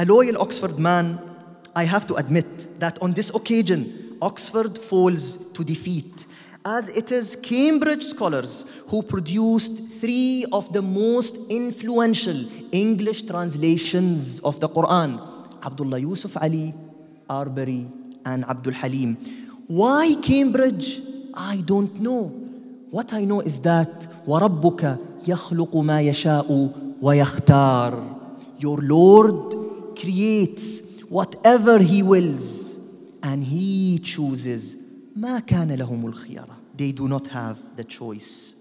a loyal Oxford man, I have to admit that on this occasion, Oxford falls to defeat, as it is Cambridge scholars who produced three of the most influential English translations of the Quran Abdullah Yusuf Ali, Arbery, and Abdul Halim. Why Cambridge? I don't know. What I know is that وَرَبُّكَ يَخْلُقُ مَا يَشَاءُ وَيَخْتَارُ Your Lord creates whatever He wills and He chooses ما كان لهم الخيارة they do not have the choice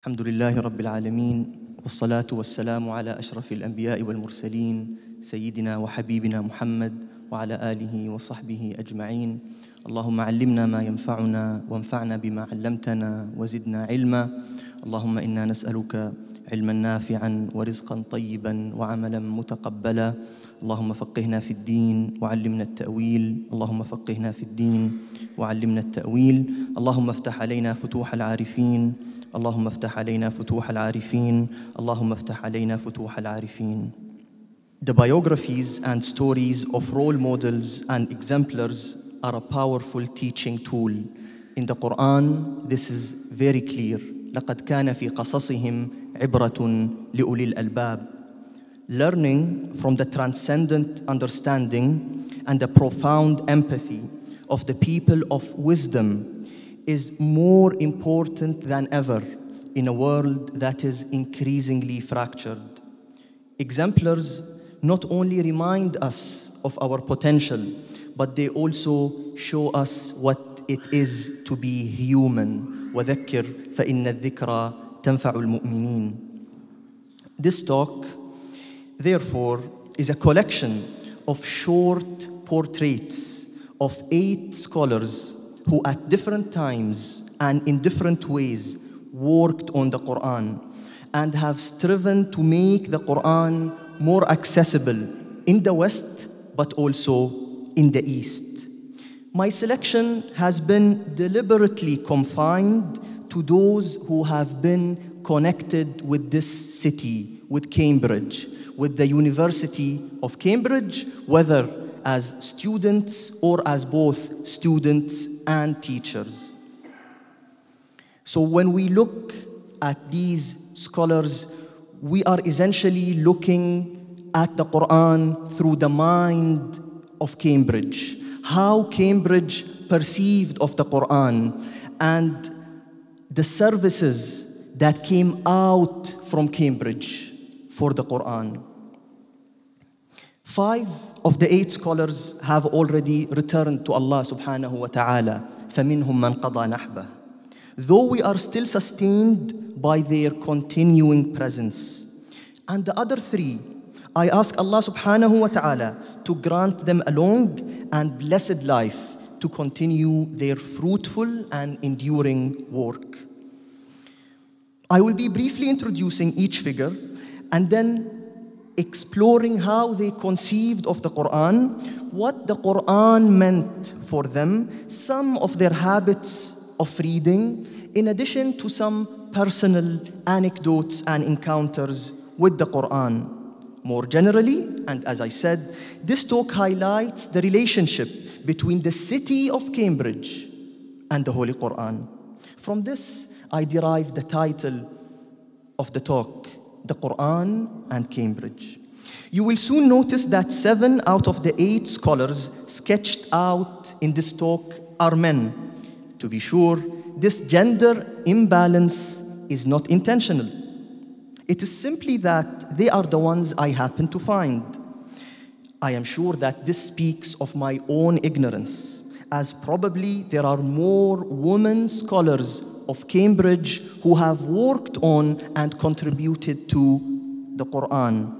الحمد لله رب العالمين والصلاة والسلام على أشرف الأنبياء والمرسلين سيدنا وحبيبنا محمد وعلى آله وصحبه أجمعين اللهم علمنا ما ينفعنا وانفعنا بما علمتنا وزدنا علما اللهم إنا نسألك علما نافعا ورزقا طيبا وعملا متقبلا اللهم فقهنا في الدين وعلمنا التأويل اللهم فقهنا في الدين وعلمنا التأويل اللهم افتح علينا فتوح العارفين اللهم افتح علينا فتوح العارفين اللهم افتح علينا فتوح العارفين The biographies and stories of role models and exemplars are a powerful teaching tool. In the Quran, this is very clear. لقد كان في قصصهم عبرة لأولي الألباب Learning from the transcendent understanding and the profound empathy of the people of wisdom is more important than ever in a world that is increasingly fractured. Exemplars not only remind us of our potential, but they also show us what it is to be human. وذكر فإن الذكرى تنفع المؤمنين. This talk, therefore, is a collection of short portraits of eight scholars who at different times and in different ways worked on the Quran and have striven to make the Quran more accessible in the West but also in the East. My selection has been deliberately confined to those who have been connected with this city, with Cambridge, with the University of Cambridge, whether as students or as both students and teachers. So when we look at these scholars, we are essentially looking at the Quran through the mind of Cambridge how Cambridge perceived of the Quran and the services that came out from Cambridge for the Quran. Five of the eight scholars have already returned to Allah subhanahu wa ta'ala. فَمِنْهُمْ مَنْ قَضَى نَحْبَهُ Though we are still sustained by their continuing presence. And the other three I ask Allah subhanahu wa ta'ala to grant them a long and blessed life to continue their fruitful and enduring work. I will be briefly introducing each figure and then exploring how they conceived of the Quran, what the Quran meant for them, some of their habits of reading, in addition to some personal anecdotes and encounters with the Quran. More generally, and as I said, this talk highlights the relationship between the city of Cambridge and the Holy Quran. From this, I derive the title of the talk, The Quran and Cambridge. You will soon notice that seven out of the eight scholars sketched out in this talk are men. To be sure, this gender imbalance is not intentional. It is simply that they are the ones I happen to find. I am sure that this speaks of my own ignorance, as probably there are more women scholars of Cambridge who have worked on and contributed to the Quran.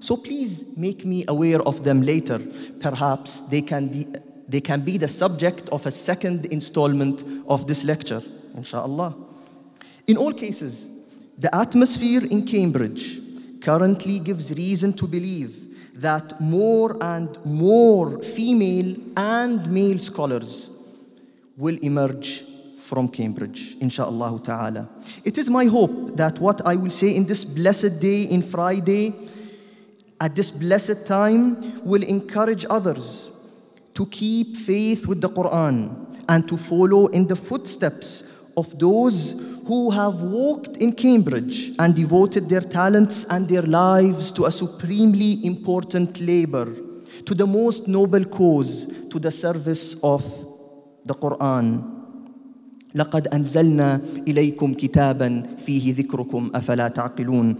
So please make me aware of them later. Perhaps they can, they can be the subject of a second installment of this lecture, inshallah. In all cases, the atmosphere in Cambridge currently gives reason to believe that more and more female and male scholars will emerge from Cambridge, inshallah ta'ala. It is my hope that what I will say in this blessed day, in Friday, at this blessed time, will encourage others to keep faith with the Quran and to follow in the footsteps of those who have walked in Cambridge and devoted their talents and their lives to a supremely important labor, to the most noble cause, to the service of the Quran. لقد أنزلنا إليكم كتابا فيه ذكركم أفلا تعقلون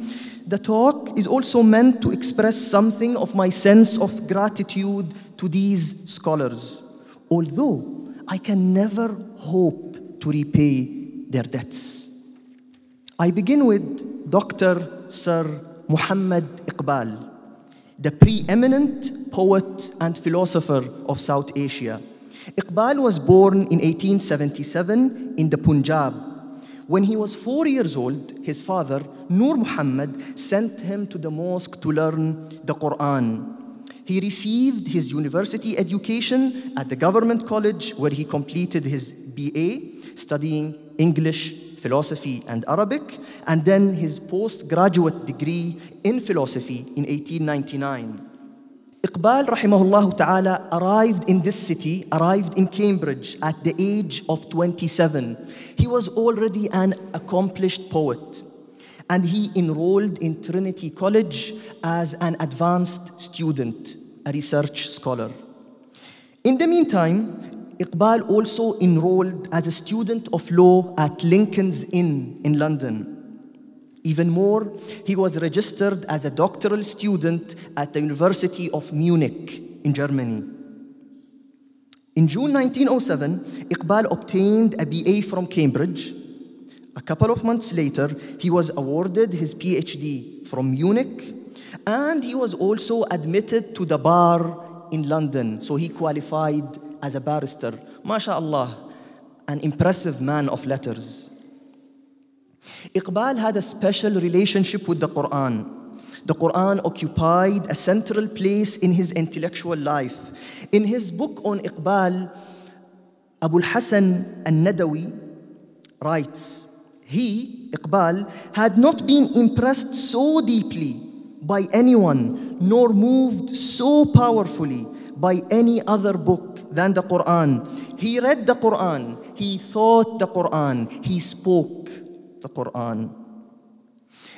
The talk is also meant to express something of my sense of gratitude to these scholars, although I can never hope to repay their debts. I begin with Dr. Sir Muhammad Iqbal, the preeminent poet and philosopher of South Asia. Iqbal was born in 1877 in the Punjab. When he was four years old, his father, Nur Muhammad, sent him to the mosque to learn the Quran. He received his university education at the government college where he completed his BA, studying English, philosophy, and Arabic, and then his postgraduate degree in philosophy in 1899. Iqbal, rahimahullah ta'ala, arrived in this city, arrived in Cambridge at the age of 27. He was already an accomplished poet, and he enrolled in Trinity College as an advanced student, a research scholar. In the meantime, Iqbal also enrolled as a student of law at Lincoln's Inn in London. Even more, he was registered as a doctoral student at the University of Munich in Germany. In June 1907, Iqbal obtained a BA from Cambridge. A couple of months later, he was awarded his PhD from Munich, and he was also admitted to the bar in London, so he qualified as a barrister. MashaAllah, an impressive man of letters. Iqbal had a special relationship with the Quran. The Quran occupied a central place in his intellectual life. In his book on Iqbal, Abu Hassan al-Nadawi writes, he, Iqbal, had not been impressed so deeply by anyone, nor moved so powerfully by any other book than the Quran. He read the Quran, he thought the Quran, he spoke the Quran.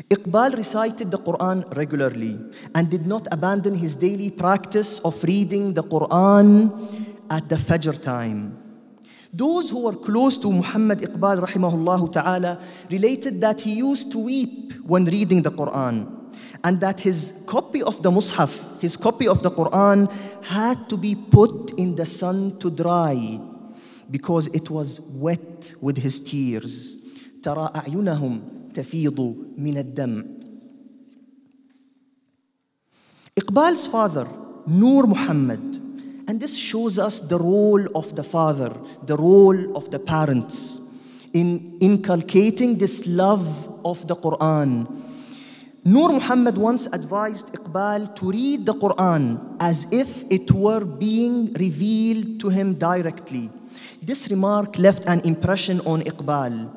Iqbal recited the Quran regularly and did not abandon his daily practice of reading the Quran at the Fajr time. Those who were close to Muhammad Iqbal الله ta'ala related that he used to weep when reading the Quran and that his copy of the Mus'haf, his copy of the Quran, had to be put in the sun to dry because it was wet with his tears. ترى أعينهم تفيض من الدم. Iqbal's father, Nur Muhammad, and this shows us the role of the father, the role of the parents in inculcating this love of the Quran Nur Muhammad once advised Iqbal to read the Quran as if it were being revealed to him directly. This remark left an impression on Iqbal,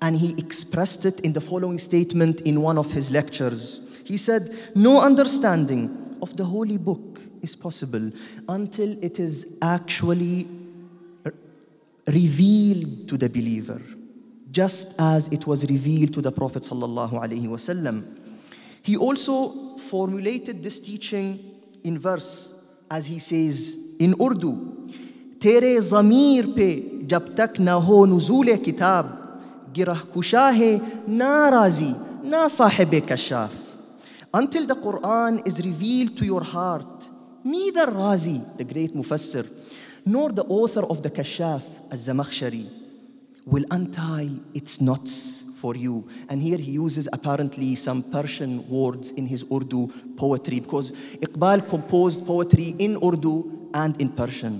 and he expressed it in the following statement in one of his lectures. He said, No understanding of the holy book is possible until it is actually revealed to the believer, just as it was revealed to the Prophet. sallallahu alaihi wasallam." He also formulated this teaching in verse, as he says in Urdu, तेरे zamir pe जब तक न हो नज़ूल kitab गिरह कुशा na razi, na ना Sahib Until the Quran is revealed to your heart, neither Razi, the great Mufassir, nor the author of the Kashaf, Az-Zamakhshari, will untie its knots for you. And here he uses apparently some Persian words in his Urdu poetry because Iqbal composed poetry in Urdu and in Persian.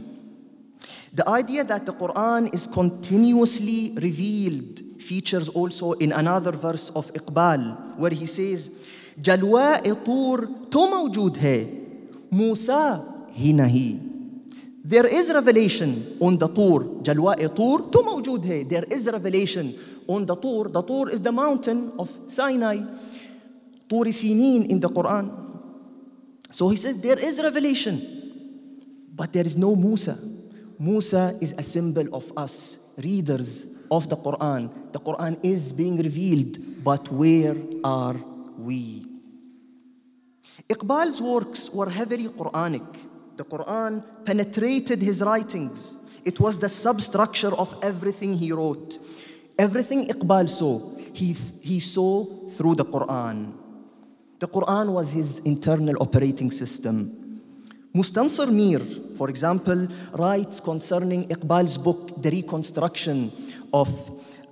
The idea that the Quran is continuously revealed features also in another verse of Iqbal where he says, Jalwa Tur to mawjood hai, Musa hi There is revelation on the tour. Jalwa Tur to mawjood hai. There is revelation on the tour, The tour is the mountain of Sinai. Tur Sinin in the Quran. So he says there is revelation, but there is no Musa. Musa is a symbol of us, readers of the Quran. The Quran is being revealed, but where are we? Iqbal's works were heavily Quranic. The Quran penetrated his writings. It was the substructure of everything he wrote. Everything Iqbal saw, he, he saw through the Quran. The Quran was his internal operating system. Mustansar Mir, for example, writes concerning Iqbal's book, The Reconstruction of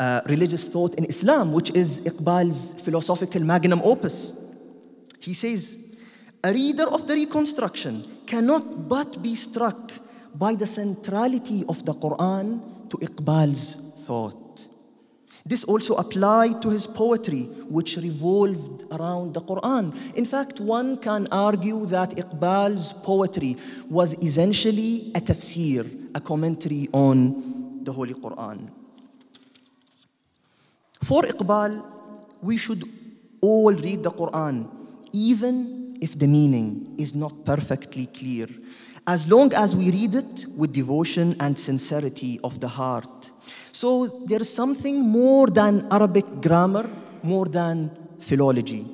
uh, Religious Thought in Islam, which is Iqbal's philosophical magnum opus. He says, A reader of the Reconstruction cannot but be struck by the centrality of the Quran to Iqbal's thought. This also applied to his poetry, which revolved around the Quran. In fact, one can argue that Iqbal's poetry was essentially a tafsir, a commentary on the Holy Quran. For Iqbal, we should all read the Quran, even if the meaning is not perfectly clear, as long as we read it with devotion and sincerity of the heart so there is something more than Arabic grammar, more than philology.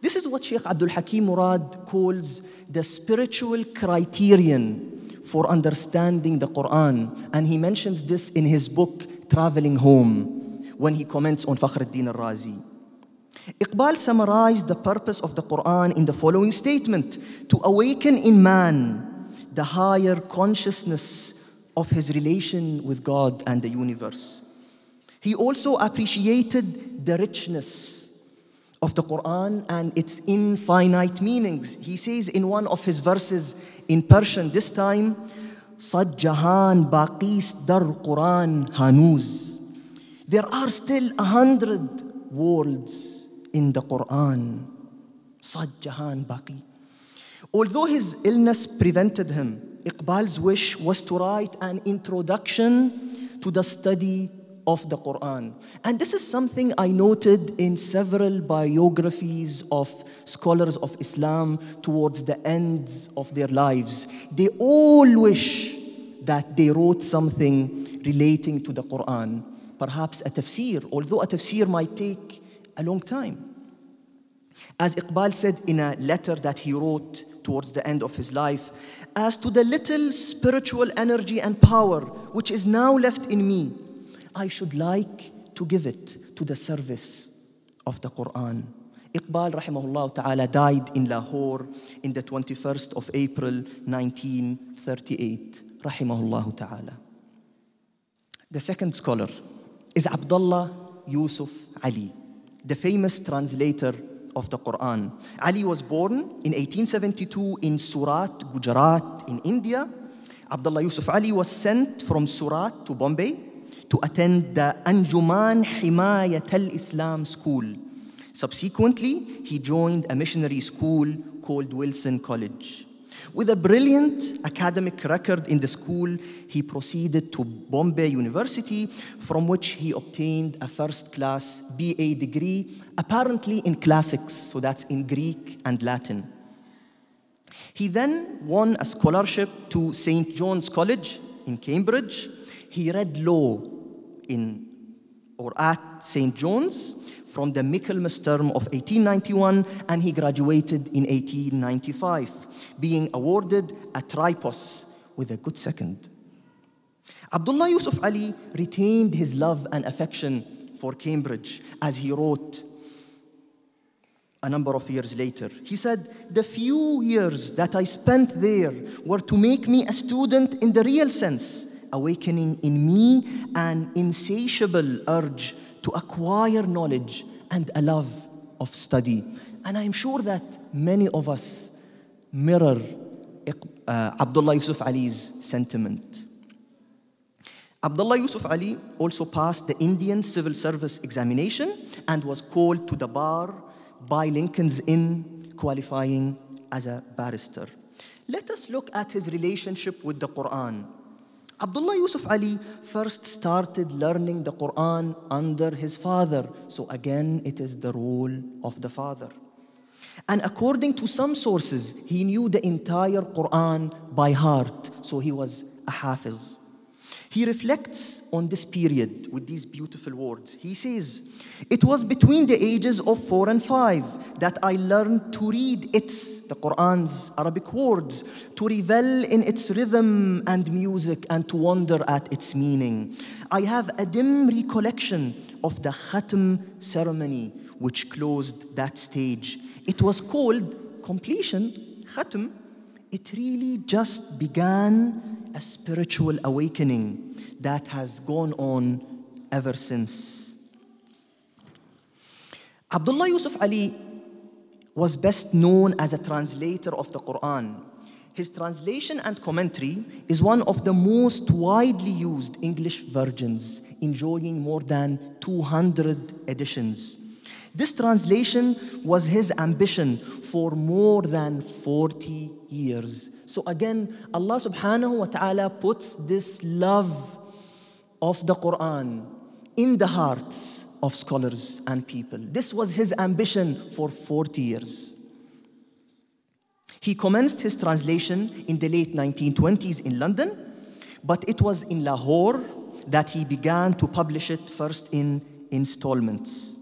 This is what Sheikh Abdul Hakim Murad calls the spiritual criterion for understanding the Quran. And he mentions this in his book, Traveling Home, when he comments on Fakhruddin al Razi. Iqbal summarized the purpose of the Quran in the following statement to awaken in man the higher consciousness of his relation with God and the universe. He also appreciated the richness of the Quran and its infinite meanings. He says in one of his verses in Persian this time, Sad Jahan Baqis Dar Quran Hanuz. There are still a hundred worlds in the Quran. Sad Jahan Baqi. Although his illness prevented him Iqbal's wish was to write an introduction to the study of the Quran. And this is something I noted in several biographies of scholars of Islam towards the ends of their lives. They all wish that they wrote something relating to the Quran, perhaps a tafsir, although a tafsir might take a long time. As Iqbal said in a letter that he wrote towards the end of his life, as to the little spiritual energy and power which is now left in me, I should like to give it to the service of the Quran. Iqbal rahimahullah ta'ala died in Lahore in the 21st of April 1938 rahimahullah ta'ala. The second scholar is Abdullah Yusuf Ali, the famous translator of the Quran. Ali was born in 1872 in Surat, Gujarat, in India. Abdullah Yusuf Ali was sent from Surat to Bombay to attend the Anjuman Himayat al Islam school. Subsequently, he joined a missionary school called Wilson College. With a brilliant academic record in the school, he proceeded to Bombay University, from which he obtained a first class BA degree, apparently in classics, so that's in Greek and Latin. He then won a scholarship to St. John's College in Cambridge. He read law in or at St. John's, from the Michaelmas term of 1891, and he graduated in 1895, being awarded a tripos with a good second. Abdullah Yusuf Ali retained his love and affection for Cambridge as he wrote a number of years later. He said, The few years that I spent there were to make me a student in the real sense, awakening in me an insatiable urge to acquire knowledge and a love of study. And I'm sure that many of us mirror uh, Abdullah Yusuf Ali's sentiment. Abdullah Yusuf Ali also passed the Indian Civil Service examination and was called to the bar by Lincoln's Inn, qualifying as a barrister. Let us look at his relationship with the Quran. Abdullah Yusuf Ali first started learning the Quran under his father. So again, it is the role of the father. And according to some sources, he knew the entire Quran by heart. So he was a hafiz. He reflects on this period with these beautiful words. He says, It was between the ages of four and five that I learned to read its, the Quran's Arabic words, to revel in its rhythm and music and to wonder at its meaning. I have a dim recollection of the khutm ceremony which closed that stage. It was called completion, khutm it really just began a spiritual awakening that has gone on ever since. Abdullah Yusuf Ali was best known as a translator of the Quran. His translation and commentary is one of the most widely used English versions, enjoying more than 200 editions. This translation was his ambition for more than 40 years. So again, Allah subhanahu wa ta'ala puts this love of the Quran in the hearts of scholars and people. This was his ambition for 40 years. He commenced his translation in the late 1920s in London, but it was in Lahore that he began to publish it first in installments.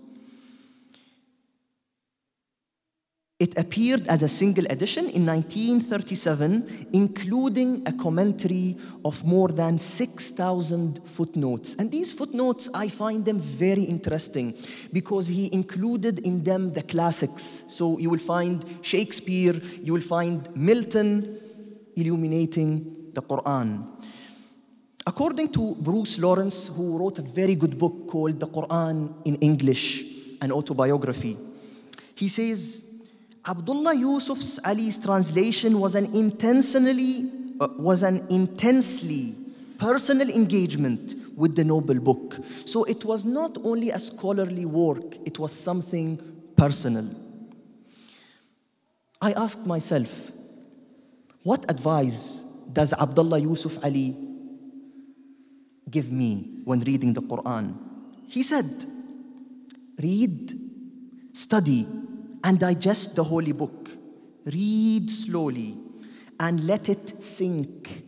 It appeared as a single edition in 1937, including a commentary of more than 6,000 footnotes. And these footnotes, I find them very interesting because he included in them the classics. So you will find Shakespeare, you will find Milton illuminating the Quran. According to Bruce Lawrence, who wrote a very good book called The Quran in English, an autobiography, he says, Abdullah Yusuf's Ali's translation was an intentionally uh, was an intensely personal engagement with the noble book. So it was not only a scholarly work, it was something personal. I asked myself, what advice does Abdullah Yusuf Ali give me when reading the Quran? He said, read, study, and digest the holy book. Read slowly and let it sink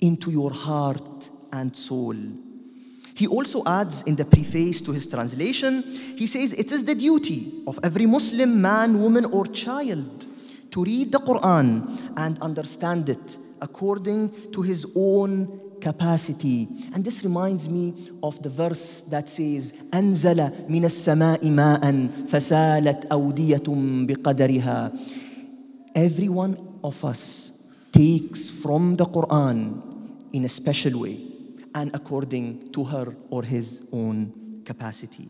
into your heart and soul. He also adds in the preface to his translation, he says, It is the duty of every Muslim man, woman, or child to read the Quran and understand it according to his own capacity. And this reminds me of the verse that says, أنزل من السماء ماء فسالت أودية بقدرها. Every one of us takes from the Quran in a special way and according to her or his own capacity.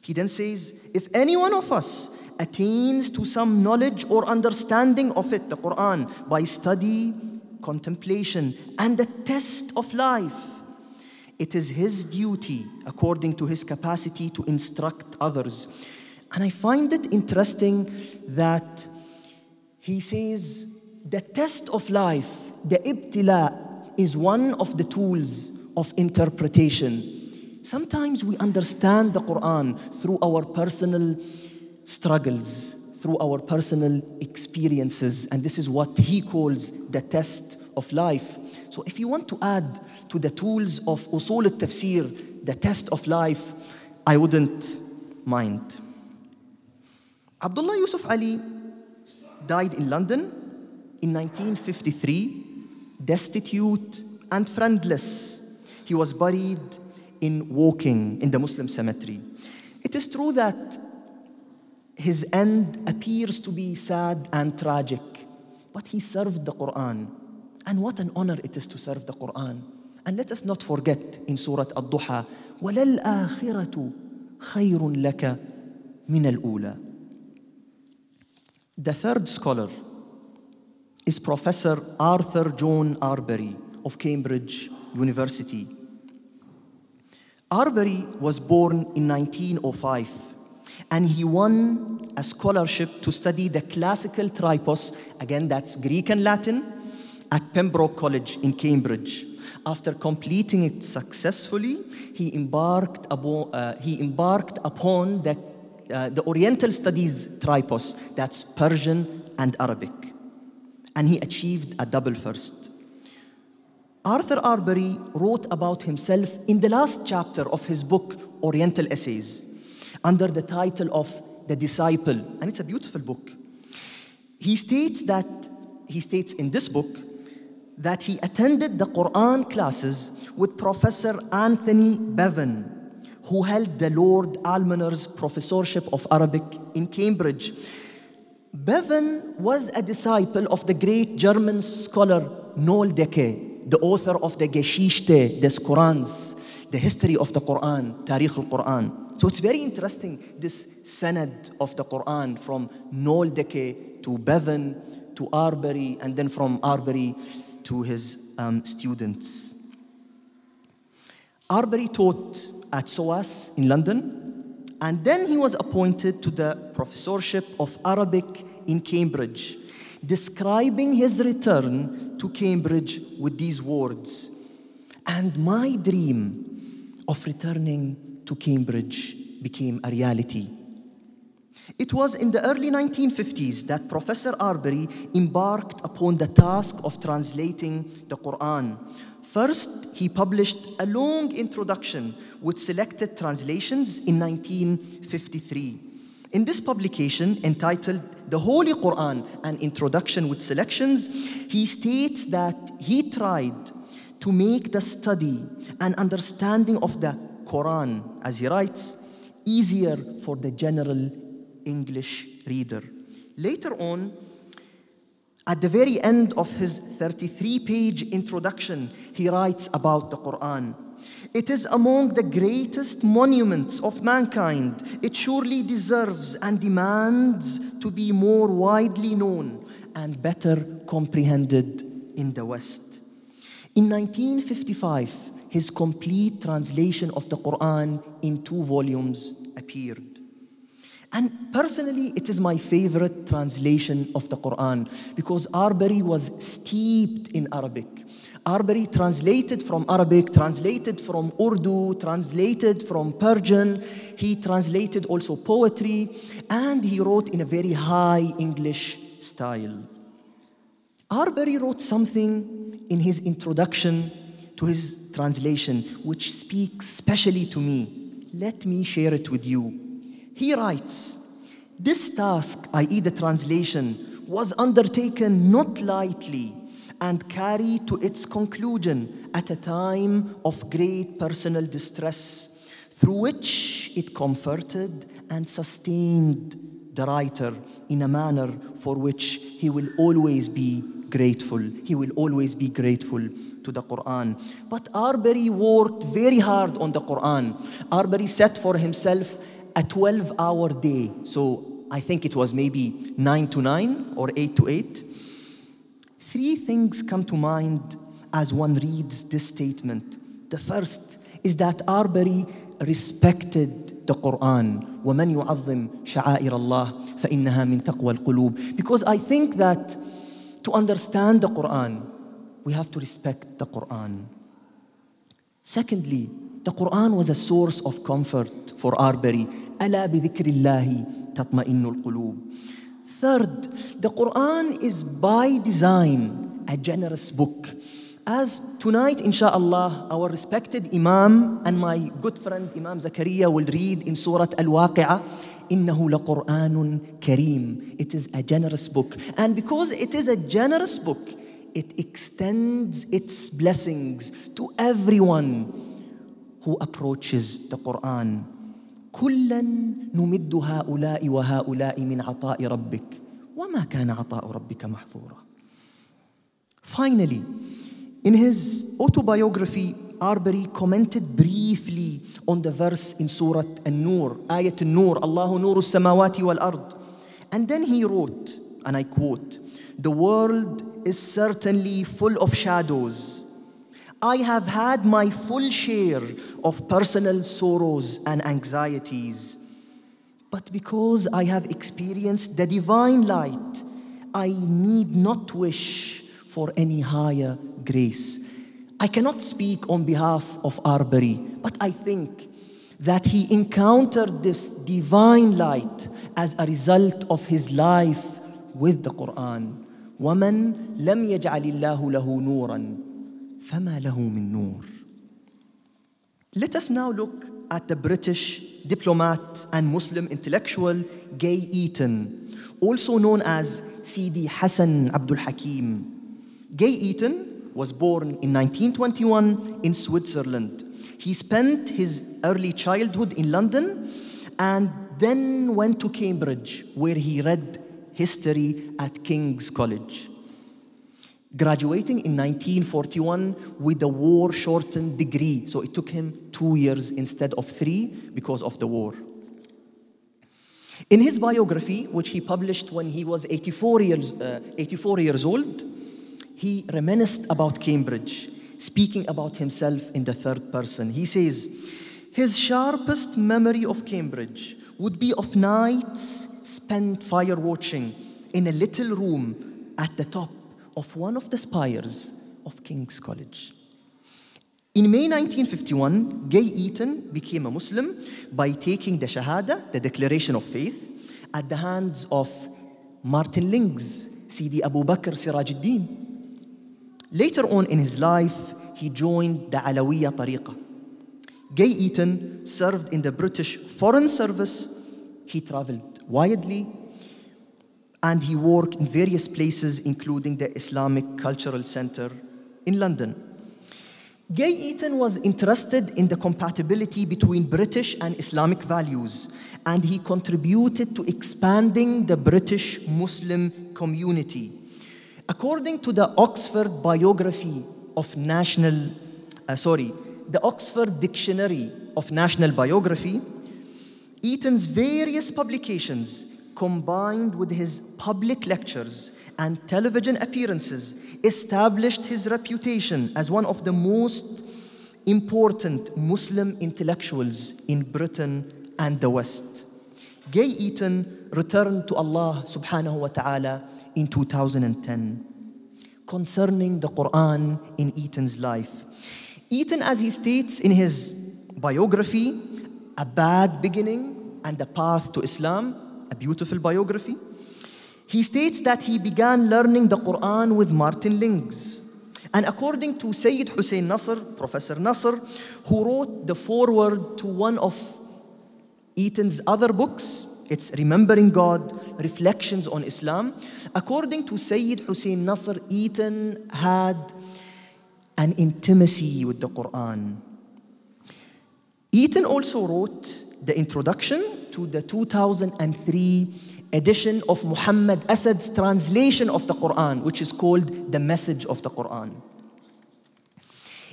He then says, if any one of us attains to some knowledge or understanding of it, the Quran, by study, contemplation, and the test of life. It is his duty, according to his capacity, to instruct others. And I find it interesting that he says the test of life, the ibtila, is one of the tools of interpretation. Sometimes we understand the Quran through our personal struggles, through our personal experiences. And this is what he calls the test of life. So if you want to add to the tools of usul al-tafsir, the test of life, I wouldn't mind. Abdullah Yusuf Ali died in London in 1953, destitute and friendless. He was buried in Woking in the Muslim cemetery. It is true that his end appears to be sad and tragic, but he served the Quran. And what an honor it is to serve the Quran. And let us not forget in Surah Ad-Duha, وَلَلْآخِرَةُ خَيْرٌ min al الْأُولَى The third scholar is Professor Arthur John Arbery of Cambridge University. Arbery was born in 1905 and he won a scholarship to study the classical tripos, again, that's Greek and Latin, at Pembroke College in Cambridge. After completing it successfully, he embarked, abo- uh, he embarked upon the, uh, the Oriental Studies tripos, that's Persian and Arabic. And he achieved a double first. Arthur Arbery wrote about himself in the last chapter of his book, Oriental Essays under the title of The Disciple. And it's a beautiful book. He states that, he states in this book, that he attended the Quran classes with Professor Anthony Bevan, who held the Lord Almoner's Professorship of Arabic in Cambridge. Bevan was a disciple of the great German scholar Noel Decke, the author of the Geschichte des Korans, the history of the Quran, Tariq al-Quran. So it's very interesting, this sanad of the Quran from Noldeke to Bevan to Arbery, and then from Arbery to his um, students. Arbery taught at SOAS in London, and then he was appointed to the professorship of Arabic in Cambridge, describing his return to Cambridge with these words And my dream of returning to Cambridge became a reality. It was in the early 1950s that Professor Arbery embarked upon the task of translating the Quran. First, he published a long introduction with selected translations in 1953. In this publication, entitled The Holy Quran An Introduction with Selections, he states that he tried to make the study and understanding of the Quran, as he writes, easier for the general English reader. Later on, at the very end of his 33 page introduction, he writes about the Quran. It is among the greatest monuments of mankind. It surely deserves and demands to be more widely known and better comprehended in the West. In 1955, his complete translation of the Quran in two volumes appeared. And personally, it is my favorite translation of the Quran because Arbery was steeped in Arabic. Arbery translated from Arabic, translated from Urdu, translated from Persian. He translated also poetry, and he wrote in a very high English style. Arbery wrote something in his introduction to his translation, which speaks specially to me. Let me share it with you. He writes, This task, i.e., the translation, was undertaken not lightly and carried to its conclusion at a time of great personal distress, through which it comforted and sustained the writer in a manner for which he will always be grateful. He will always be grateful to the Quran. But Arbery worked very hard on the Quran. Arbery set for himself a 12 hour day. So I think it was maybe 9 to 9 or 8 to 8. Three things come to mind as one reads this statement. The first is that Arbery respected the Quran. وَمَنْ يُعَظِّمْ شَعَائِرَ اللَّهِ فَإِنَّهَا مِنْ تَقْوَى الْقُلُوبِ Because I think that to understand the Quran, we have to respect the Quran. Secondly, the Quran was a source of comfort for our Third, the Quran is by design a generous book. As tonight, inshallah, our respected Imam and my good friend Imam Zakaria will read in Surah Al-Waqi'ah, إنه لقرآن كريم. It is a generous book. And because it is a generous book, it extends its blessings to everyone who approaches the Quran. كلا نمد هؤلاء وهؤلاء من عطاء ربك وما كان عطاء ربك محظورا. Finally, in his autobiography, Arbery commented briefly on the verse in Surah An-Nur, Ayat An-Nur, Allahu Nuru Samawati wal Ard. And then he wrote, and I quote, the world is certainly full of shadows. I have had my full share of personal sorrows and anxieties. But because I have experienced the divine light, I need not wish for any higher grace. I cannot speak on behalf of Arbery, but I think that he encountered this divine light as a result of his life with the Quran. وَمَنْ لَمْ يَجْعَلِ اللَّهُ لَهُ نُورًا فَمَا لَهُ مِن نُور Let us now look at the British diplomat and Muslim intellectual Gay Eaton, also known as Sidi Hassan Abdul Hakim. Gay Eaton was born in 1921 in Switzerland. He spent his early childhood in London and then went to Cambridge, where he read history at King's College. Graduating in 1941 with a war shortened degree, so it took him two years instead of three because of the war. In his biography, which he published when he was 84 years, uh, 84 years old, he reminisced about Cambridge, speaking about himself in the third person. He says, His sharpest memory of Cambridge would be of nights spent fire watching in a little room at the top of one of the spires of King's College. In May 1951, Gay Eaton became a Muslim by taking the Shahada, the declaration of faith, at the hands of Martin Lings, Sidi Abu Bakr Sirajuddin. Later on in his life, he joined the Alawiya Tariqa. Gay Eaton served in the British Foreign Service. He traveled widely, and he worked in various places, including the Islamic Cultural Center in London. Gay Eaton was interested in the compatibility between British and Islamic values, and he contributed to expanding the British Muslim community. According to the Oxford biography of national, uh, sorry, the Oxford Dictionary of National Biography, Eaton's various publications, combined with his public lectures and television appearances, established his reputation as one of the most important Muslim intellectuals in Britain and the West. Gay Eaton returned to Allah subhanahu wa ta'ala in 2010 concerning the Quran in Eaton's life. Eaton, as he states in his biography, a bad beginning and a path to Islam, a beautiful biography. He states that he began learning the Quran with Martin Lings. And according to Sayyid Hussein Nasr, Professor Nasr, who wrote the foreword to one of Eaton's other books, it's Remembering God, Reflections on Islam. According to Sayyid Hussein Nasr, Eaton had an intimacy with the Quran. Eaton also wrote the introduction to the 2003 edition of Muhammad Asad's translation of the Quran, which is called The Message of the Quran.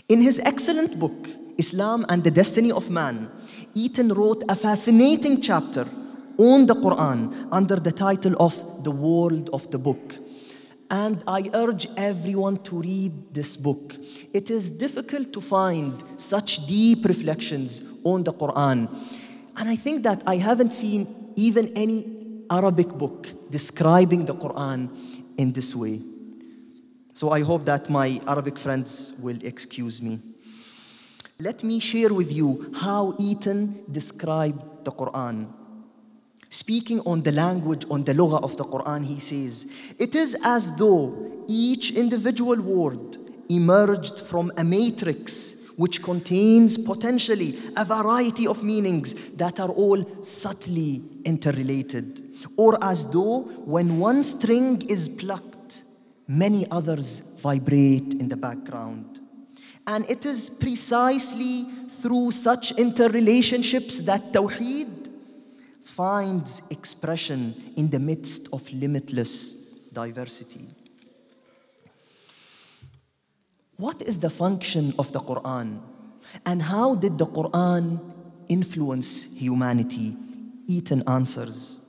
In his excellent book, Islam and the Destiny of Man, Eaton wrote a fascinating chapter on the Quran under the title of The World of the Book. And I urge everyone to read this book. It is difficult to find such deep reflections on the Quran. And I think that I haven't seen even any Arabic book describing the Quran in this way. So I hope that my Arabic friends will excuse me. Let me share with you how Eaton described the Quran. Speaking on the language, on the lugha of the Quran, he says, It is as though each individual word emerged from a matrix which contains potentially a variety of meanings that are all subtly interrelated, or as though when one string is plucked, many others vibrate in the background. And it is precisely through such interrelationships that Tawheed finds expression in the midst of limitless diversity. What is the function of the Quran? And how did the Quran influence humanity? Eaton answers.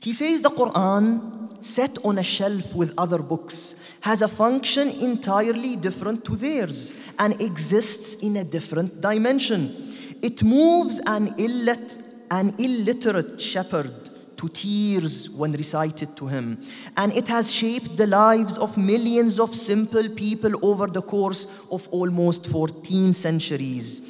He says the Quran, set on a shelf with other books, has a function entirely different to theirs and exists in a different dimension. It moves an illet an illiterate shepherd to tears when recited to him. And it has shaped the lives of millions of simple people over the course of almost 14 centuries.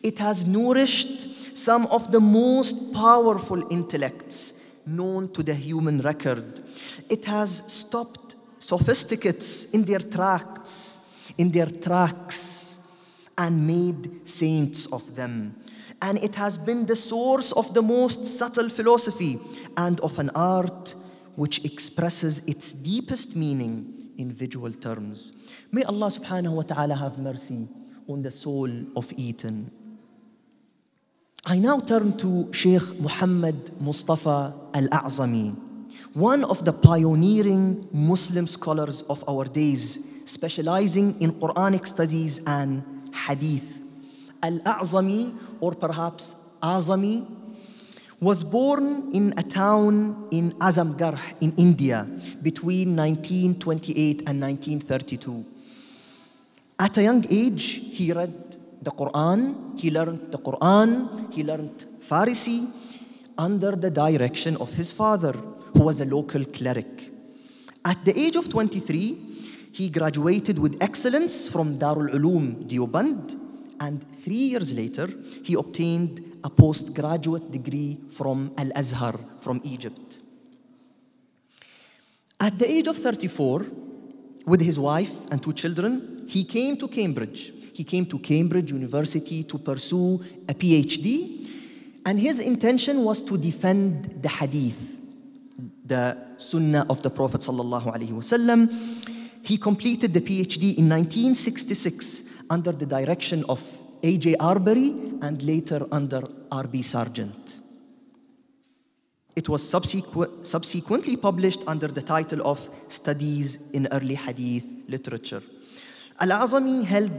It has nourished some of the most powerful intellects known to the human record. It has stopped sophisticates in their tracts, in their tracks, and made saints of them and it has been the source of the most subtle philosophy and of an art which expresses its deepest meaning in visual terms. May Allah subhanahu wa ta'ala have mercy on the soul of Eaton. I now turn to Sheikh Muhammad Mustafa Al A'zami, one of the pioneering Muslim scholars of our days, specializing in Quranic studies and hadith. Al-A'zami or perhaps Azami was born in a town in Azamgarh in India between 1928 and 1932. At a young age, he read the Quran, he learned the Quran, he learned Farsi under the direction of his father, who was a local cleric. At the age of 23, he graduated with excellence from Darul Uloom Dioband and three years later, he obtained a postgraduate degree from Al Azhar from Egypt. At the age of 34, with his wife and two children, he came to Cambridge. He came to Cambridge University to pursue a PhD, and his intention was to defend the Hadith, the Sunnah of the Prophet. ﷺ. He completed the PhD in 1966 under the direction of A.J. Arbery and later under R.B. Sargent. It was subsequ subsequently published under the title of Studies in Early Hadith Literature. Al-Azami held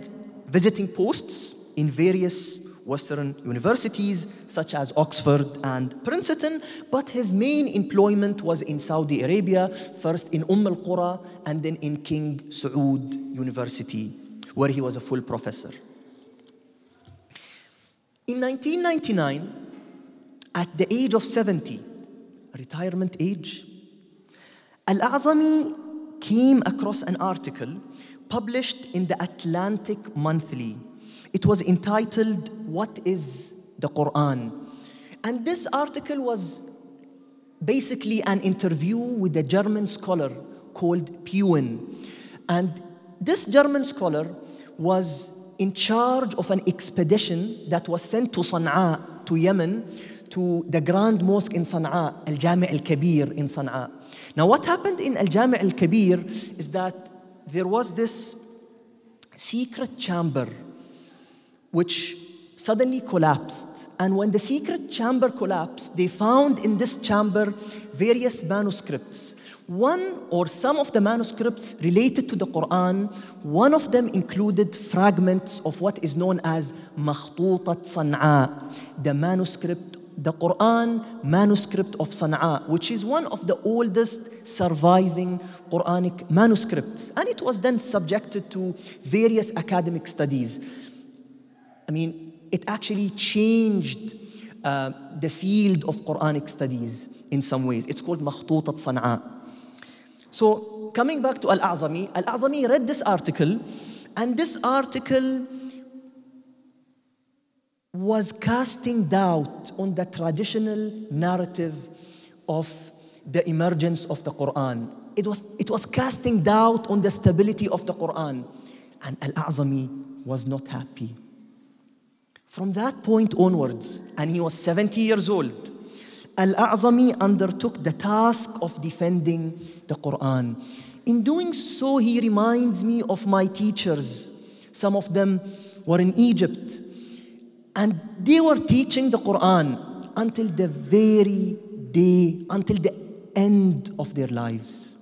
visiting posts in various Western universities such as Oxford and Princeton, but his main employment was in Saudi Arabia, first in Umm al Qura and then in King Saud University where he was a full professor. In 1999, at the age of 70, retirement age, Al Azami came across an article published in the Atlantic Monthly. It was entitled, What is the Quran? And this article was basically an interview with a German scholar called Pewin. And this German scholar was in charge of an expedition that was sent to Sana'a, to Yemen, to the grand mosque in Sana'a, Al Jami' al Kabir in Sana'a. Now, what happened in Al Jami' al Kabir is that there was this secret chamber which suddenly collapsed. And when the secret chamber collapsed, they found in this chamber various manuscripts one or some of the manuscripts related to the Quran, one of them included fragments of what is known as Makhtutat San'a, the manuscript, the Quran manuscript of San'a, which is one of the oldest surviving Quranic manuscripts. And it was then subjected to various academic studies. I mean, it actually changed uh, the field of Quranic studies in some ways. It's called Makhtutat San'a. So coming back to Al-A'zami, Al-A'zami read this article, and this article was casting doubt on the traditional narrative of the emergence of the Quran. It was, it was casting doubt on the stability of the Quran. And Al-A'zami was not happy. From that point onwards, and he was 70 years old, Al-A'zami undertook the task of defending the Quran. In doing so, he reminds me of my teachers. Some of them were in Egypt. And they were teaching the Quran until the very day, until the end of their lives.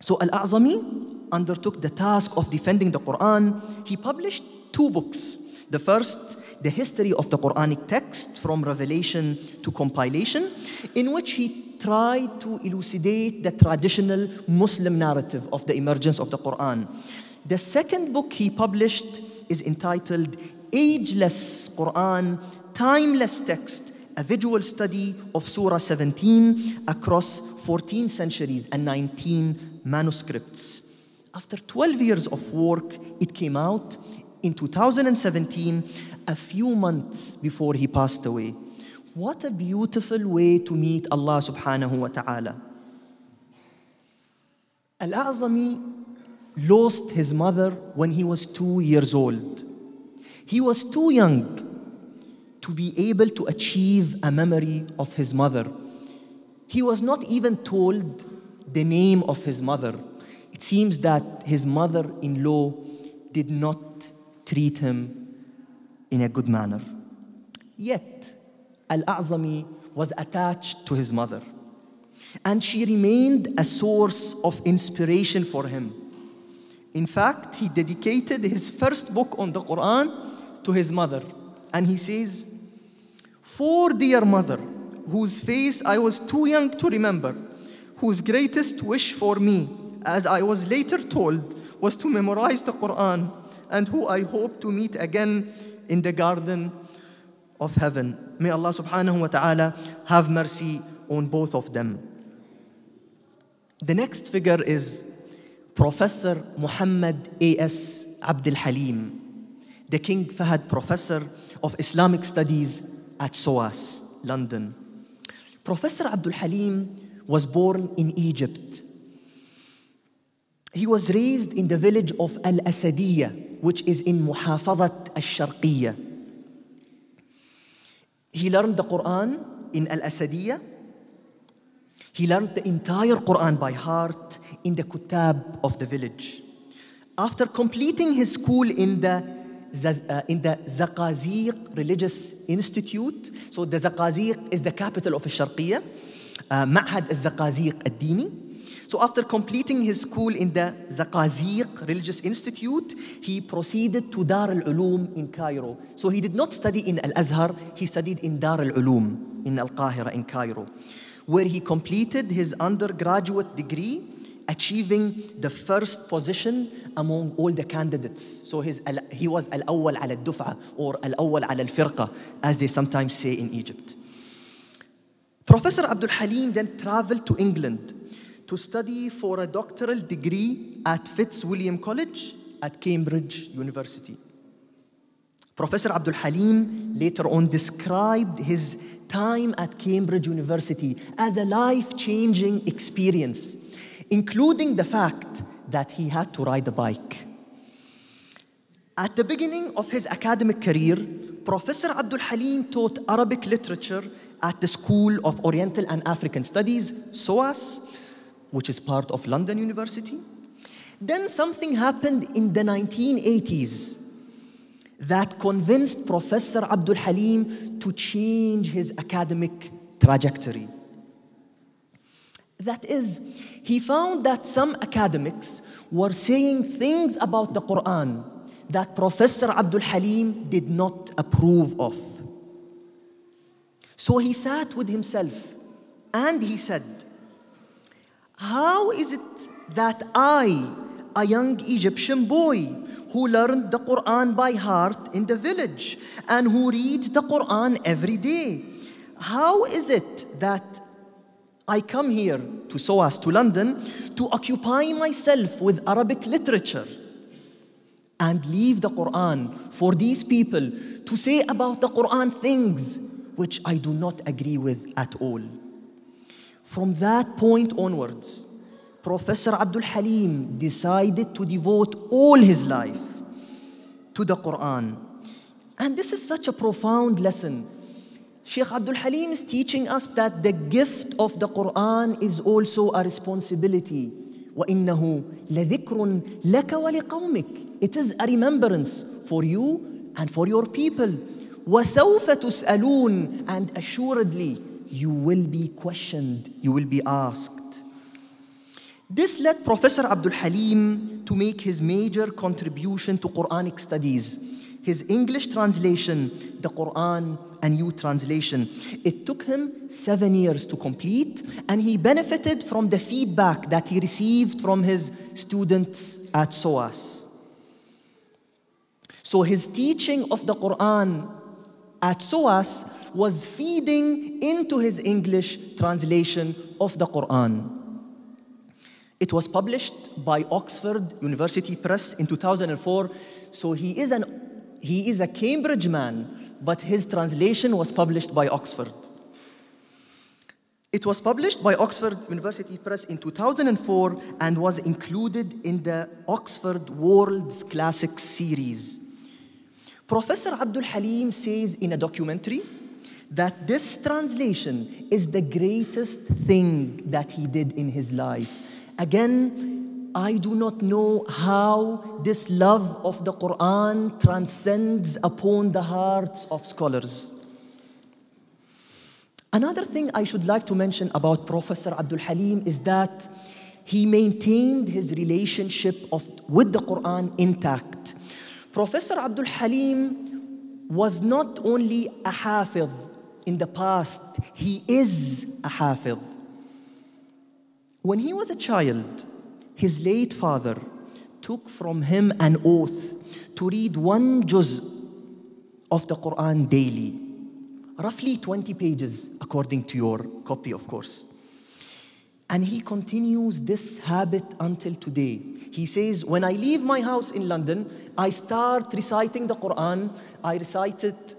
So Al-A'zami undertook the task of defending the Quran. He published two books. The first the history of the Quranic text from revelation to compilation, in which he tried to elucidate the traditional Muslim narrative of the emergence of the Quran. The second book he published is entitled Ageless Quran, Timeless Text, a visual study of Surah 17 across 14 centuries and 19 manuscripts. After 12 years of work, it came out in 2017 a few months before he passed away. What a beautiful way to meet Allah subhanahu wa ta'ala. Al-A'zami lost his mother when he was two years old. He was too young to be able to achieve a memory of his mother. He was not even told the name of his mother. It seems that his mother in law did not treat him in a good manner. Yet, Al-A'zami was attached to his mother. And she remained a source of inspiration for him. In fact, he dedicated his first book on the Quran to his mother. And he says, For dear mother, whose face I was too young to remember, whose greatest wish for me, as I was later told, was to memorize the Quran, and who I hope to meet again in the garden of heaven. May Allah subhanahu wa ta'ala have mercy on both of them. The next figure is Professor Muhammad A.S. Abdul Halim, the King Fahad Professor of Islamic Studies at SOAS, London. Professor Abdul Halim was born in Egypt. He was raised in the village of Al Asadiyah which is in محافظة الشرقية. He learned the Quran in Al-Asadiyya. He learned the entire Quran by heart in the Kutab of the village. After completing his school in the in the Zakaziq Religious Institute, so the Zakaziq is the capital of الشرقية, uh, معهد الزقازيق الديني. So after completing his school in the Zakaziq Religious Institute, he proceeded to Dar al-Ulum in Cairo. So he did not study in Al-Azhar, he studied in Dar al-Ulum in Al-Qahira in Cairo, where he completed his undergraduate degree, achieving the first position among all the candidates. So his, he was Al-Awwal al-Dufa or Al-Awwal al-Firqa, as they sometimes say in Egypt. Professor Abdul Halim then traveled to England to study for a doctoral degree at Fitzwilliam College at Cambridge University. Professor Abdul Halim later on described his time at Cambridge University as a life changing experience, including the fact that he had to ride a bike. At the beginning of his academic career, Professor Abdul Halim taught Arabic literature at the School of Oriental and African Studies, SOAS, which is part of London University. Then something happened in the 1980s that convinced Professor Abdul Halim to change his academic trajectory. That is, he found that some academics were saying things about the Quran that Professor Abdul Halim did not approve of. So he sat with himself and he said, how is it that I, a young Egyptian boy, who learned the Quran by heart in the village and who reads the Quran every day, how is it that I come here to SOAS, to London, to occupy myself with Arabic literature? and leave the Quran for these people to say about the Quran things which I do not agree with at all. From that point onwards, Professor Abdul Halim decided to devote all his life to the Quran. And this is such a profound lesson. Sheikh Abdul Halim is teaching us that the gift of the Quran is also a responsibility. It is a remembrance for you and for your people. And assuredly, you will be questioned, you will be asked. This led Professor Abdul Halim to make his major contribution to Quranic studies his English translation, the Quran, a new translation. It took him seven years to complete, and he benefited from the feedback that he received from his students at SOAS. So his teaching of the Quran at SOAS was feeding into his English translation of the Quran. It was published by Oxford University Press in 2004, so he is, an, he is a Cambridge man, but his translation was published by Oxford. It was published by Oxford University Press in 2004 and was included in the Oxford World's Classics series. Professor Abdul Halim says in a documentary that this translation is the greatest thing that he did in his life. Again, I do not know how this love of the Quran transcends upon the hearts of scholars. Another thing I should like to mention about Professor Abdul Halim is that he maintained his relationship of, with the Quran intact. Professor Abdul Halim was not only a hafiz in the past, he is a hafiz. When he was a child, his late father took from him an oath to read one juz of the Quran daily, roughly 20 pages, according to your copy, of course. And he continues this habit until today. He says, When I leave my house in London, I start reciting the Quran. I recite it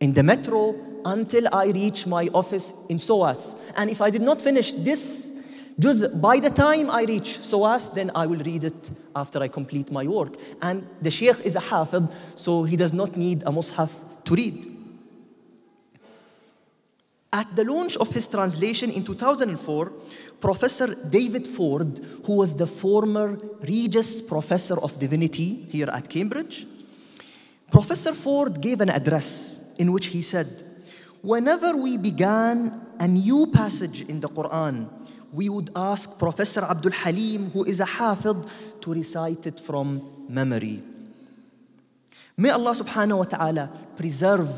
in the metro until I reach my office in SOAS. And if I did not finish this just by the time I reach SOAS, then I will read it after I complete my work. And the sheikh is a hafid, so he does not need a mushaf to read. At the launch of his translation in 2004, Professor David Ford, who was the former Regius Professor of Divinity here at Cambridge. Professor Ford gave an address in which he said, Whenever we began a new passage in the Quran, we would ask Professor Abdul Halim, who is a hafid, to recite it from memory. May Allah subhanahu wa ta'ala preserve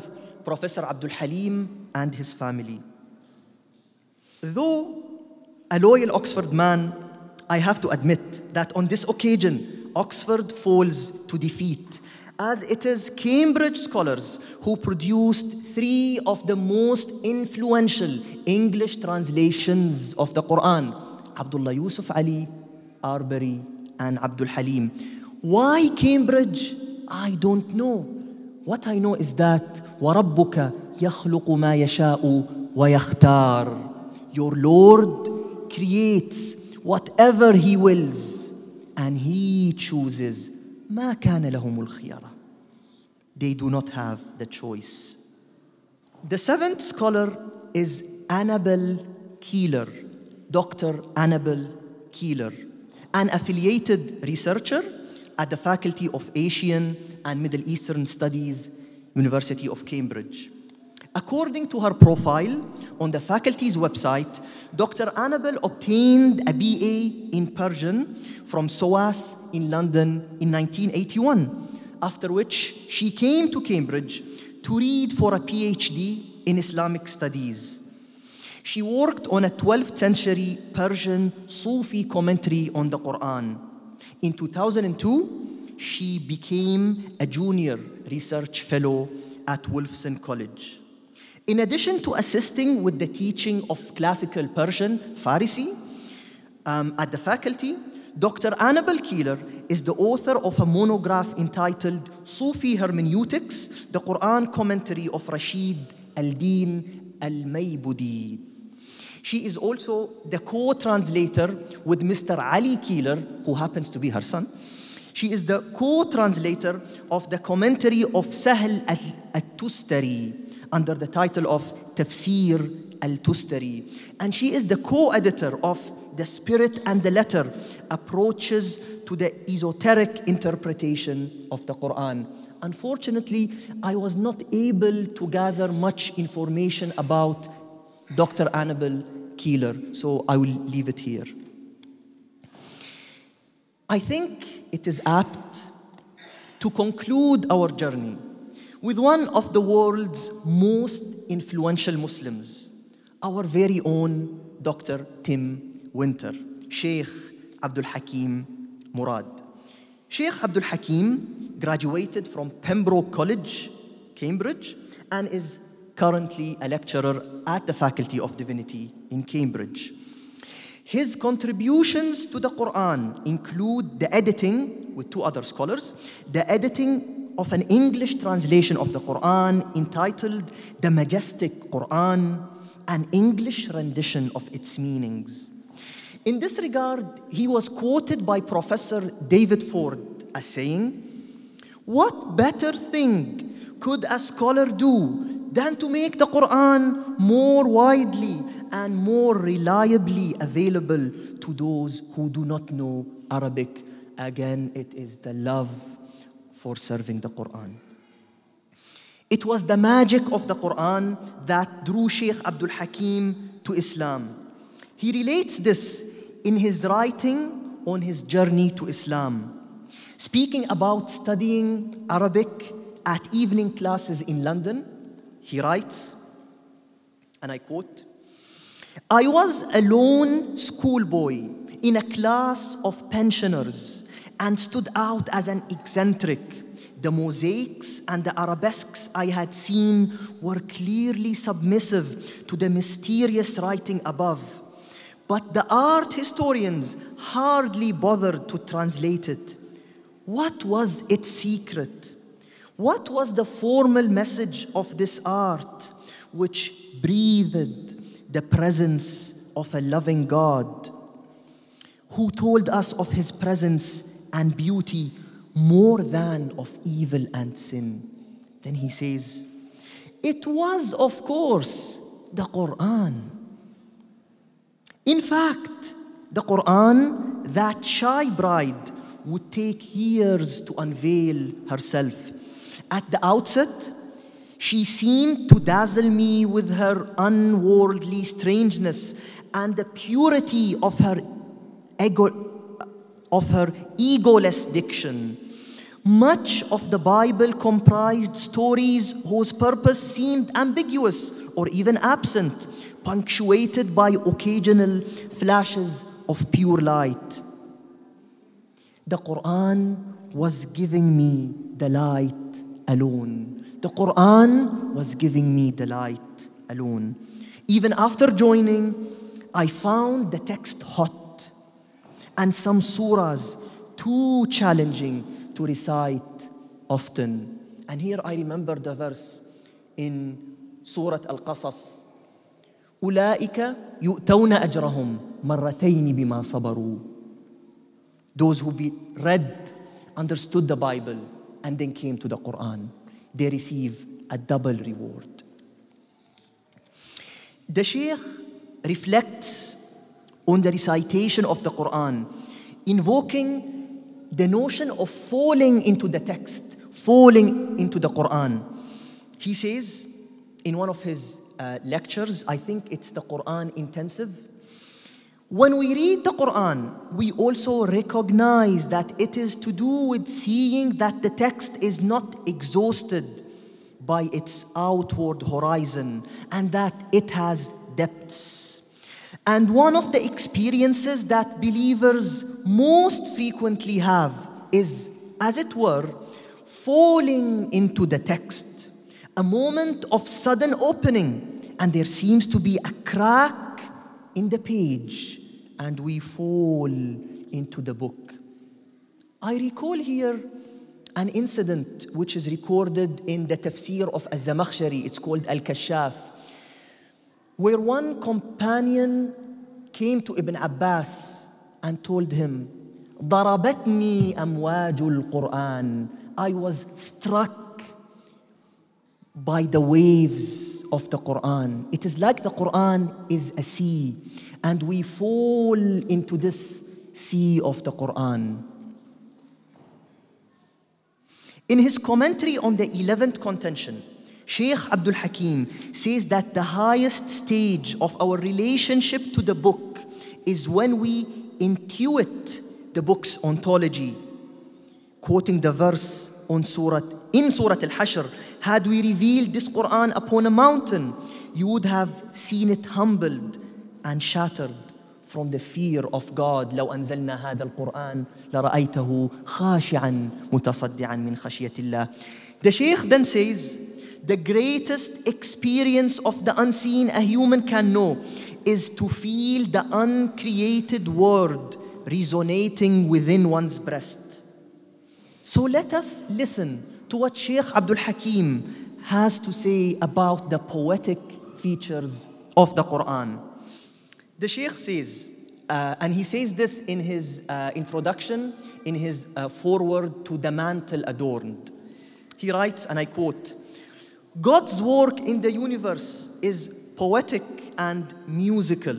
Professor Abdul Halim and his family. Though a loyal Oxford man, I have to admit that on this occasion, Oxford falls to defeat, as it is Cambridge scholars who produced three of the most influential English translations of the Quran Abdullah Yusuf Ali, Arbery, and Abdul Halim. Why Cambridge? I don't know. What I know is that وَرَبُّكَ يَخْلُقُ مَا يَشَاءُ وَيَخْتَارُ Your Lord creates whatever He wills and He chooses ما كان لهم الخيارة They do not have the choice. The seventh scholar is Annabel Keeler, Dr. Annabel Keeler, an affiliated researcher at the Faculty of Asian and Middle Eastern Studies, University of Cambridge. According to her profile on the faculty's website, Dr. Annabel obtained a BA in Persian from SOAS in London in 1981, after which she came to Cambridge to read for a PhD in Islamic studies. She worked on a 12th century Persian Sufi commentary on the Quran. In 2002, she became a junior research fellow at Wolfson College. In addition to assisting with the teaching of classical Persian, Farsi, um, at the faculty, Dr. Annabel Keeler is the author of a monograph entitled Sufi Hermeneutics, the Quran commentary of Rashid al-Din al-Maybudi. She is also the co-translator with Mr. Ali Keeler, who happens to be her son. She is the co-translator of the commentary of Sahel al-Tustari, under the title of Tafsir al Tustari. And she is the co editor of The Spirit and the Letter Approaches to the Esoteric Interpretation of the Quran. Unfortunately, I was not able to gather much information about Dr. Annabel Keeler, so I will leave it here. I think it is apt to conclude our journey with one of the world's most influential Muslims, our very own Dr. Tim Winter, Sheikh Abdul Hakim Murad. Sheikh Abdul Hakim graduated from Pembroke College, Cambridge, and is currently a lecturer at the Faculty of Divinity in Cambridge. His contributions to the Quran include the editing, with two other scholars, the editing of an English translation of the Quran entitled The Majestic Quran, an English rendition of its meanings. In this regard, he was quoted by Professor David Ford as saying, What better thing could a scholar do than to make the Quran more widely and more reliably available to those who do not know Arabic? Again, it is the love for serving the Quran. It was the magic of the Quran that drew Sheikh Abdul Hakim to Islam. He relates this in his writing on his journey to Islam, speaking about studying Arabic at evening classes in London. He writes, and I quote, I was a lone schoolboy in a class of pensioners and stood out as an eccentric. The mosaics and the arabesques I had seen were clearly submissive to the mysterious writing above, but the art historians hardly bothered to translate it. What was its secret? What was the formal message of this art which breathed the presence of a loving God? Who told us of his presence and beauty more than of evil and sin. Then he says, It was, of course, the Quran. In fact, the Quran, that shy bride would take years to unveil herself. At the outset, she seemed to dazzle me with her unworldly strangeness and the purity of her ego of her egoless diction. Much of the Bible comprised stories whose purpose seemed ambiguous or even absent, punctuated by occasional flashes of pure light. The Quran was giving me the light alone. The Quran was giving me the light alone. Even after joining, I found the text hot and some surahs too challenging to recite often. And here I remember the verse in Surah Al-Qasas. أولئك يؤتون أجرهم مرتين بما صبروا. Those who be read, understood the Bible, and then came to the Quran, they receive a double reward. The Shaykh reflects on the recitation of the Quran, invoking the notion of falling into the text, falling into the Quran. He says in one of his uh, lectures, I think it's the Quran intensive. When we read the Quran, we also recognize that it is to do with seeing that the text is not exhausted by its outward horizon and that it has depths. And one of the experiences that believers most frequently have is, as it were, falling into the text, a moment of sudden opening, and there seems to be a crack in the page, and we fall into the book. I recall here an incident which is recorded in the tafsir of al zamakhshari It's called Al-Kashaf where one companion came to Ibn Abbas and told him, ضربتني أمواج القرآن. I was struck by the waves of the Quran. It is like the Quran is a sea, and we fall into this sea of the Quran. In his commentary on the 11th contention, Sheikh Abdul Hakim says that the highest stage of our relationship to the book is when we intuit the book's ontology. Quoting the verse on Surah, in Surah Al-Hashr, had we revealed this Quran upon a mountain, you would have seen it humbled and shattered from the fear of God. لو أنزلنا هذا القرآن لرأيته خاشعا متصدعا من خشية الله. The Sheikh then says, the greatest experience of the unseen a human can know is to feel the uncreated word resonating within one's breast. So let us listen to what Sheikh Abdul Hakim has to say about the poetic features of the Quran. The Sheikh says, uh, and he says this in his uh, introduction, in his uh, foreword to The Mantle Adorned. He writes, and I quote, God's work in the universe is poetic and musical.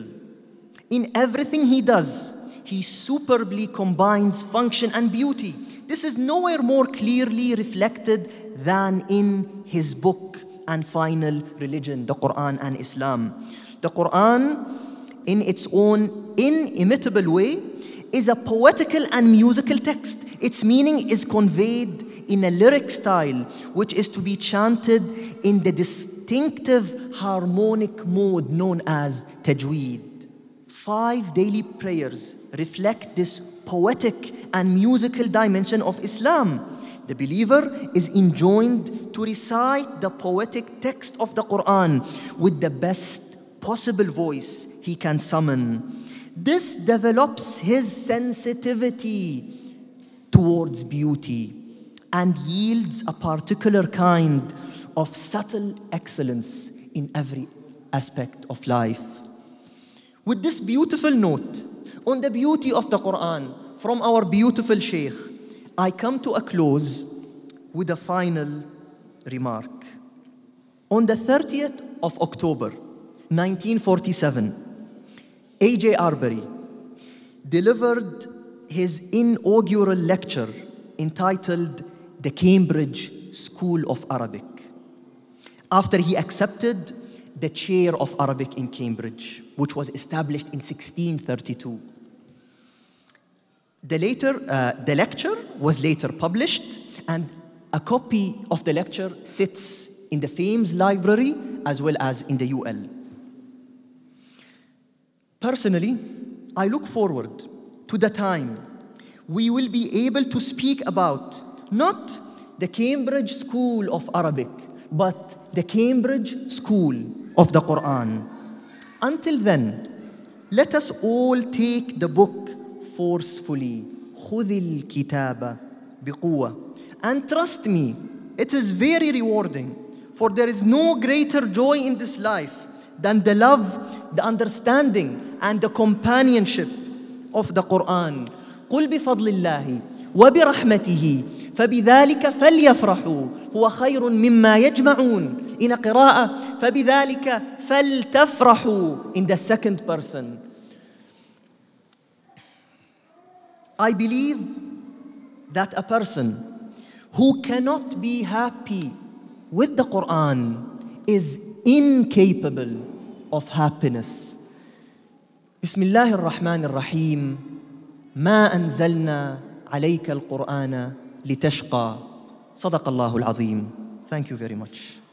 In everything he does, he superbly combines function and beauty. This is nowhere more clearly reflected than in his book and final religion, the Quran and Islam. The Quran, in its own inimitable way, is a poetical and musical text. Its meaning is conveyed in a lyric style, which is to be chanted in the distinctive harmonic mode known as tajweed. Five daily prayers reflect this poetic and musical dimension of Islam. The believer is enjoined to recite the poetic text of the Quran with the best possible voice he can summon. This develops his sensitivity towards beauty and yields a particular kind of subtle excellence in every aspect of life. With this beautiful note on the beauty of the Quran from our beautiful Shaykh, I come to a close with a final remark. On the 30th of October 1947, A.J. Arbery delivered his inaugural lecture entitled the Cambridge School of Arabic after he accepted the chair of Arabic in Cambridge, which was established in 1632. The, later, uh, the lecture was later published, and a copy of the lecture sits in the Fames Library as well as in the UL. Personally, I look forward to the time we will be able to speak about not the Cambridge School of Arabic, but the Cambridge School of the Quran. Until then, let us all take the book forcefully. خذ الكتاب بقوة. And trust me, it is very rewarding. For there is no greater joy in this life than the love, the understanding, and the companionship of the Quran. قل بفضل الله وبرحمته فبذلك فليفرحوا هو خير مما يجمعون إن قراءة فبذلك فلتفرحوا in the second person I believe that a person who cannot be happy with the Quran is incapable of happiness. بسم الله الرحمن الرحيم ما أنزلنا عليك القرآن لتشقى صدق الله العظيم Thank you very much.